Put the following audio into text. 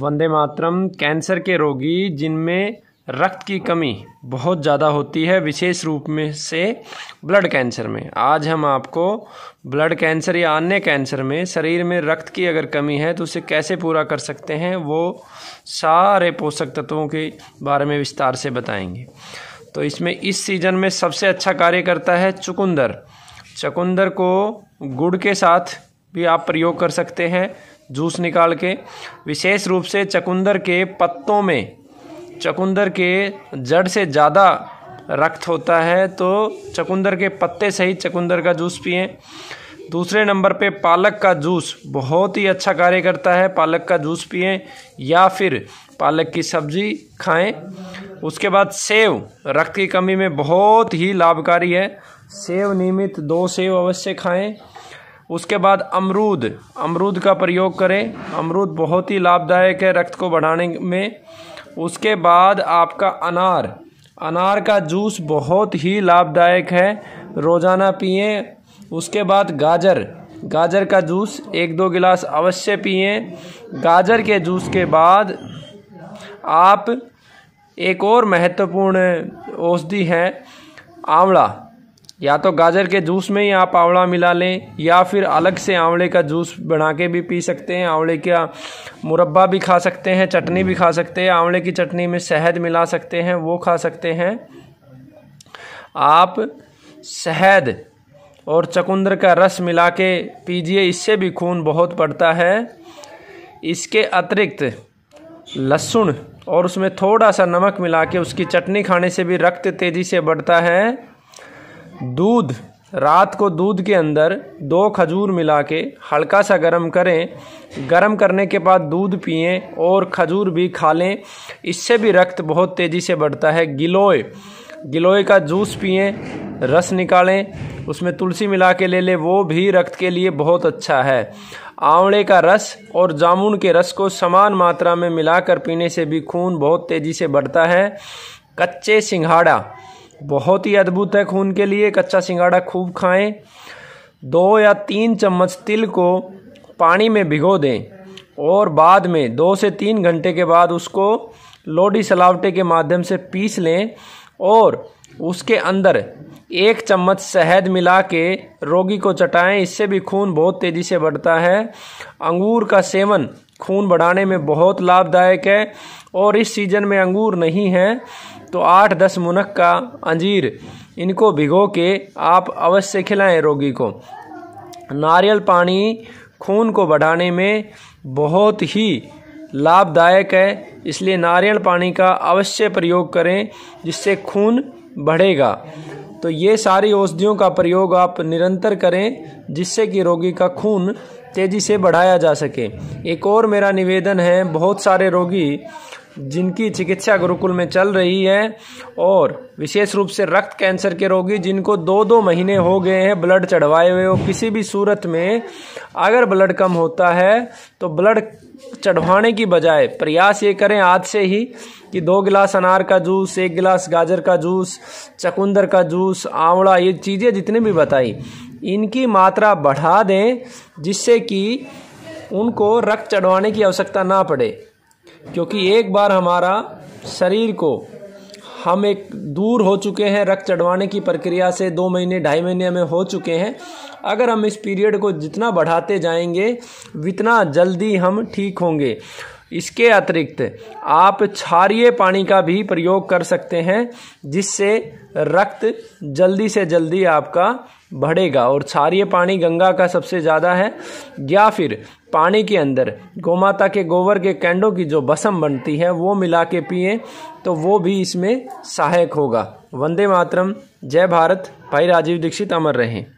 वंदे मातरम cancer के रोगी जिनमें रक्त की कमी बहुत ज़्यादा होती है विशेष रूप में से ब्लड कैंसर में आज हम आपको ब्लड कैंसर या अन्य कैंसर में शरीर में रक्त की अगर कमी है तो उसे कैसे पूरा कर सकते हैं वो सारे पोषक तत्वों के बारे में विस्तार से बताएंगे तो इसमें इस सीज़न में सबसे अच्छा कार्य करता है चुकंदर चुकंदर को गुड़ के साथ भी आप प्रयोग कर सकते हैं जूस निकाल के विशेष रूप से चकुंदर के पत्तों में चकुंदर के जड़ से ज़्यादा रक्त होता है तो चकुंदर के पत्ते सहित चकुंदर का जूस पिए दूसरे नंबर पे पालक का जूस बहुत ही अच्छा कार्य करता है पालक का जूस पिए या फिर पालक की सब्जी खाएं उसके बाद सेव रक्त की कमी में बहुत ही लाभकारी है सेव नियमित दो सेव अवश्य खाएं उसके बाद अमरूद अमरूद का प्रयोग करें अमरूद बहुत ही लाभदायक है रक्त को बढ़ाने में उसके बाद आपका अनार अनार का जूस बहुत ही लाभदायक है रोज़ाना पिए उसके बाद गाजर गाजर का जूस एक दो गिलास अवश्य पिए गाजर के जूस के बाद आप एक और महत्वपूर्ण औषधि है आंवला या तो गाजर के जूस में ही आप आंवला मिला लें या फिर अलग से आंवले का जूस बना के भी पी सकते हैं आंवले का मुरब्बा भी खा सकते हैं चटनी भी खा सकते हैं आंवले की चटनी में शहद मिला सकते हैं वो खा सकते हैं आप शहद और चकुंदर का रस मिला के पीजिए इससे भी खून बहुत पड़ता है इसके अतिरिक्त लहसुन और उसमें थोड़ा सा नमक मिला के उसकी चटनी खाने से भी रक्त तेज़ी से बढ़ता है दूध रात को दूध के अंदर दो खजूर मिला के हल्का सा गर्म करें गर्म करने के बाद दूध पिएं और खजूर भी खा लें इससे भी रक्त बहुत तेज़ी से बढ़ता है गिलोय गिलोय का जूस पिएं रस निकालें उसमें तुलसी मिला के ले लें वो भी रक्त के लिए बहुत अच्छा है आंवले का रस और जामुन के रस को समान मात्रा में मिलाकर पीने से भी खून बहुत तेज़ी से बढ़ता है कच्चे सिंघाड़ा बहुत ही अद्भुत है खून के लिए कच्चा सिंगाड़ा खूब खाएं दो या तीन चम्मच तिल को पानी में भिगो दें और बाद में दो से तीन घंटे के बाद उसको लोडी सलावटे के माध्यम से पीस लें और उसके अंदर एक चम्मच शहद मिला के रोगी को चटाएं इससे भी खून बहुत तेज़ी से बढ़ता है अंगूर का सेवन खून बढ़ाने में बहुत लाभदायक है और इस सीज़न में अंगूर नहीं हैं तो आठ दस मुनक का अंजीर इनको भिगो के आप अवश्य खिलाएं रोगी को नारियल पानी खून को बढ़ाने में बहुत ही लाभदायक है इसलिए नारियल पानी का अवश्य प्रयोग करें जिससे खून बढ़ेगा तो ये सारी औषधियों का प्रयोग आप निरंतर करें जिससे कि रोगी का खून तेज़ी से बढ़ाया जा सके एक और मेरा निवेदन है बहुत सारे रोगी जिनकी चिकित्सा गुरुकुल में चल रही है और विशेष रूप से रक्त कैंसर के रोगी जिनको दो दो महीने हो गए हैं ब्लड चढ़वाए हुए हो किसी भी सूरत में अगर ब्लड कम होता है तो ब्लड चढ़वाने की बजाय प्रयास ये करें आज से ही कि दो गिलास अनार का जूस एक गिलास गाजर का जूस चकुंदर का जूस आंवला ये चीज़ें जितनी भी बताई इनकी मात्रा बढ़ा दें जिससे कि उनको रक्त चढ़वाने की आवश्यकता ना पड़े क्योंकि एक बार हमारा शरीर को हम एक दूर हो चुके हैं रक्त चढ़वाने की प्रक्रिया से दो महीने ढाई महीने हमें हो चुके हैं अगर हम इस पीरियड को जितना बढ़ाते जाएंगे उतना जल्दी हम ठीक होंगे इसके अतिरिक्त आप क्षारिय पानी का भी प्रयोग कर सकते हैं जिससे रक्त जल्दी से जल्दी आपका बढ़ेगा और क्षारिय पानी गंगा का सबसे ज़्यादा है या फिर पानी के अंदर गौमाता के गोबर के कैंडों की जो बसम बनती है वो मिला के पिए तो वो भी इसमें सहायक होगा वंदे मातरम जय भारत भाई राजीव दीक्षित अमर रहें